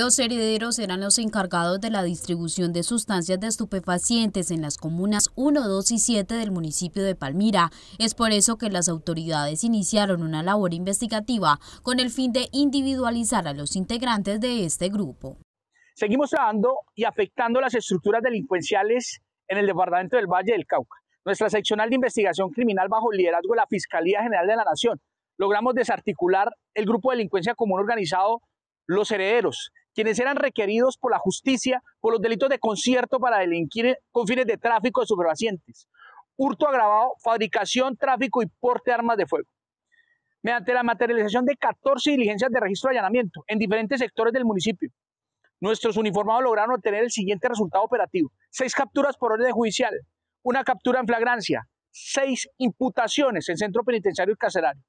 Los herederos eran los encargados de la distribución de sustancias de estupefacientes en las comunas 1, 2 y 7 del municipio de Palmira. Es por eso que las autoridades iniciaron una labor investigativa con el fin de individualizar a los integrantes de este grupo. Seguimos trabajando y afectando las estructuras delincuenciales en el departamento del Valle del Cauca. Nuestra seccional de investigación criminal bajo el liderazgo de la Fiscalía General de la Nación logramos desarticular el grupo de delincuencia común organizado los herederos, quienes eran requeridos por la justicia por los delitos de concierto para delinquir con fines de tráfico de superfacientes, hurto agravado, fabricación, tráfico y porte de armas de fuego. Mediante la materialización de 14 diligencias de registro de allanamiento en diferentes sectores del municipio, nuestros uniformados lograron obtener el siguiente resultado operativo. Seis capturas por orden judicial, una captura en flagrancia, seis imputaciones en centro penitenciario y carcelario.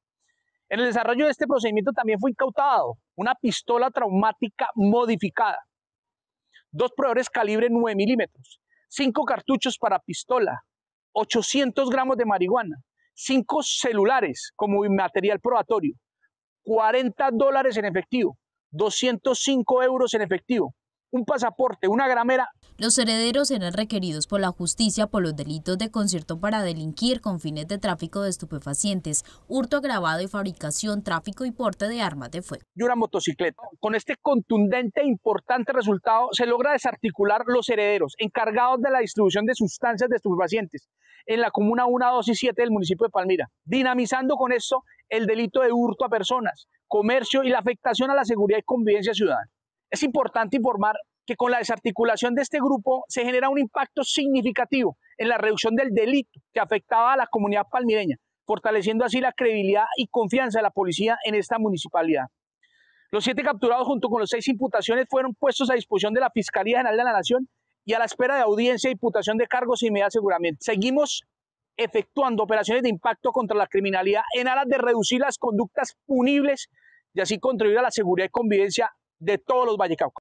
En el desarrollo de este procedimiento también fue incautado una pistola traumática modificada, dos proveedores calibre 9 milímetros, cinco cartuchos para pistola, 800 gramos de marihuana, cinco celulares como material probatorio, 40 dólares en efectivo, 205 euros en efectivo, un pasaporte, una gramera los herederos serán requeridos por la justicia por los delitos de concierto para delinquir con fines de tráfico de estupefacientes, hurto agravado y fabricación, tráfico y porte de armas de fuego. Y una motocicleta. Con este contundente e importante resultado se logra desarticular los herederos encargados de la distribución de sustancias de estupefacientes en la comuna 1, 2 y 7 del municipio de Palmira, dinamizando con esto el delito de hurto a personas, comercio y la afectación a la seguridad y convivencia ciudadana. Es importante informar que con la desarticulación de este grupo se genera un impacto significativo en la reducción del delito que afectaba a la comunidad palmireña, fortaleciendo así la credibilidad y confianza de la policía en esta municipalidad. Los siete capturados junto con los seis imputaciones fueron puestos a disposición de la Fiscalía General de la Nación y a la espera de audiencia y imputación de cargos y medidas Seguimos efectuando operaciones de impacto contra la criminalidad en aras de reducir las conductas punibles y así contribuir a la seguridad y convivencia de todos los vallecaucos.